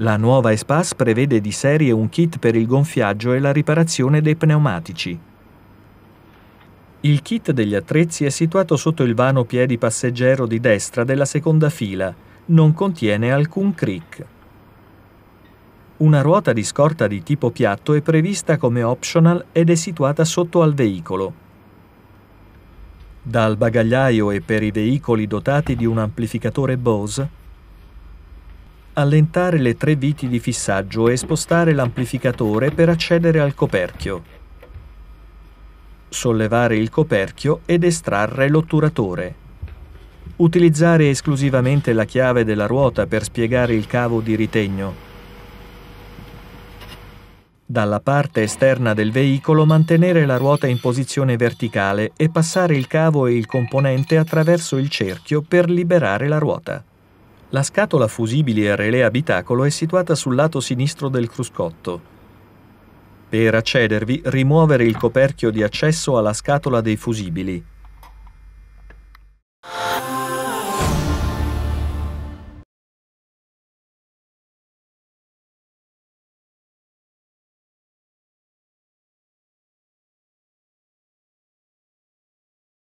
La nuova Espas prevede di serie un kit per il gonfiaggio e la riparazione dei pneumatici. Il kit degli attrezzi è situato sotto il vano piedi passeggero di destra della seconda fila, non contiene alcun crick. Una ruota di scorta di tipo piatto è prevista come optional ed è situata sotto al veicolo. Dal bagagliaio e per i veicoli dotati di un amplificatore Bose allentare le tre viti di fissaggio e spostare l'amplificatore per accedere al coperchio. Sollevare il coperchio ed estrarre l'otturatore. Utilizzare esclusivamente la chiave della ruota per spiegare il cavo di ritegno. Dalla parte esterna del veicolo mantenere la ruota in posizione verticale e passare il cavo e il componente attraverso il cerchio per liberare la ruota. La scatola fusibile a relè abitacolo è situata sul lato sinistro del cruscotto. Per accedervi, rimuovere il coperchio di accesso alla scatola dei fusibili,